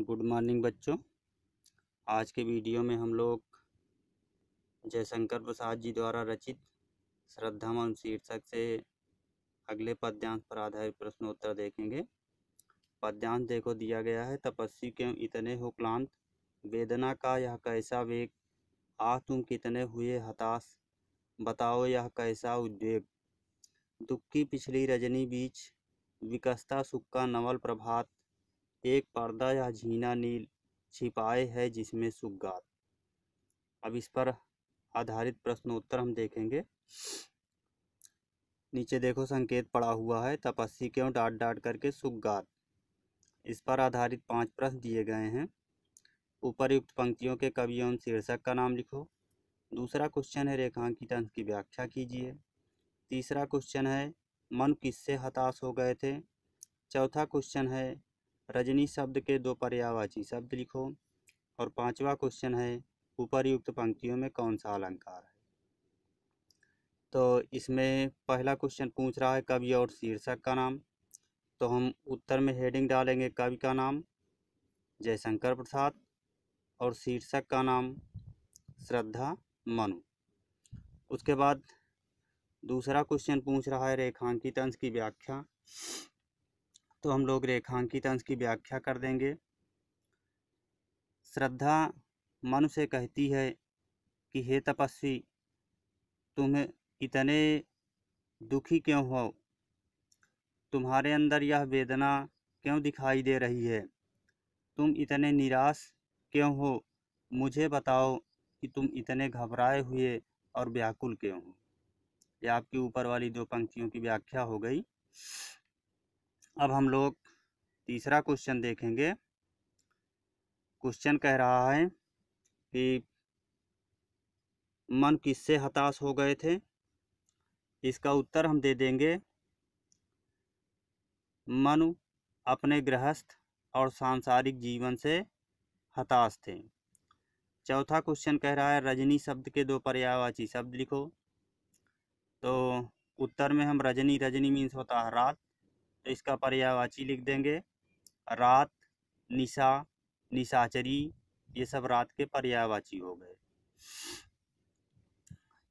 good morning बच्चों आज के वीडियो में हम लोग जयशंकर प्रसाद जी द्वारा रचित मन शीर्षक से अगले पद्यांश पर आधारित प्रश्नोत्तर देखेंगे पद्यांश देखो दिया गया है तपस्वी क्यों इतने हो क्लांत वेदना का यह कैसा वेग आ तुम कितने हुए हताश बताओ यह कैसा उद्वेग दुख की पिछली रजनी बीच विकसता सुख का नवल प्रभात एक पर्दा या झीना नील छिपाए है जिसमें सुगात अब इस पर आधारित प्रश्नोत्तर हम देखेंगे नीचे देखो संकेत पड़ा हुआ है तपस्वी क्यों डाट डाट करके सुगात इस पर आधारित पांच प्रश्न दिए गए हैं उपरयुक्त पंक्तियों के कवि एवं शीर्षक का नाम लिखो दूसरा क्वेश्चन है रेखांकित अंश की व्याख्या कीजिए तीसरा क्वेश्चन है मन किससे हताश हो गए थे चौथा क्वेश्चन है रजनी शब्द के दो पर्यावाची शब्द लिखो और पांचवा क्वेश्चन है उपरयुक्त पंक्तियों में कौन सा अलंकार है तो इसमें पहला क्वेश्चन पूछ रहा है कवि और शीर्षक का नाम तो हम उत्तर में हेडिंग डालेंगे कवि का नाम जयशंकर प्रसाद और शीर्षक का नाम श्रद्धा मनु उसके बाद दूसरा क्वेश्चन पूछ रहा है रेखांकित अंश की व्याख्या तो हम लोग रेखांकित अंश की व्याख्या कर देंगे श्रद्धा मन से कहती है कि हे तपस्वी तुम्हें इतने दुखी क्यों हो तुम्हारे अंदर यह वेदना क्यों दिखाई दे रही है तुम इतने निराश क्यों हो मुझे बताओ कि तुम इतने घबराए हुए और व्याकुल क्यों हो ये आपकी ऊपर वाली दो पंक्तियों की व्याख्या हो गई अब हम लोग तीसरा क्वेश्चन देखेंगे क्वेश्चन कह रहा है कि मन किससे हताश हो गए थे इसका उत्तर हम दे देंगे मन अपने गृहस्थ और सांसारिक जीवन से हताश थे चौथा क्वेश्चन कह रहा है रजनी शब्द के दो पर्यायवाची शब्द लिखो तो उत्तर में हम रजनी रजनी मीन्स होता है रात तो इसका पर्यावाची लिख देंगे रात निशा निशाचरी ये सब रात के पर्यावाची हो गए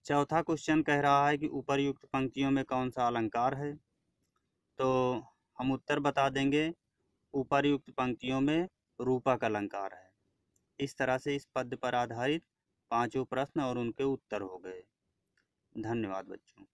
चौथा क्वेश्चन कह रहा है कि उपरयुक्त पंक्तियों में कौन सा अलंकार है तो हम उत्तर बता देंगे उपरयुक्त पंक्तियों में रूपक अलंकार है इस तरह से इस पद पर आधारित पांचों प्रश्न और उनके उत्तर हो गए धन्यवाद बच्चों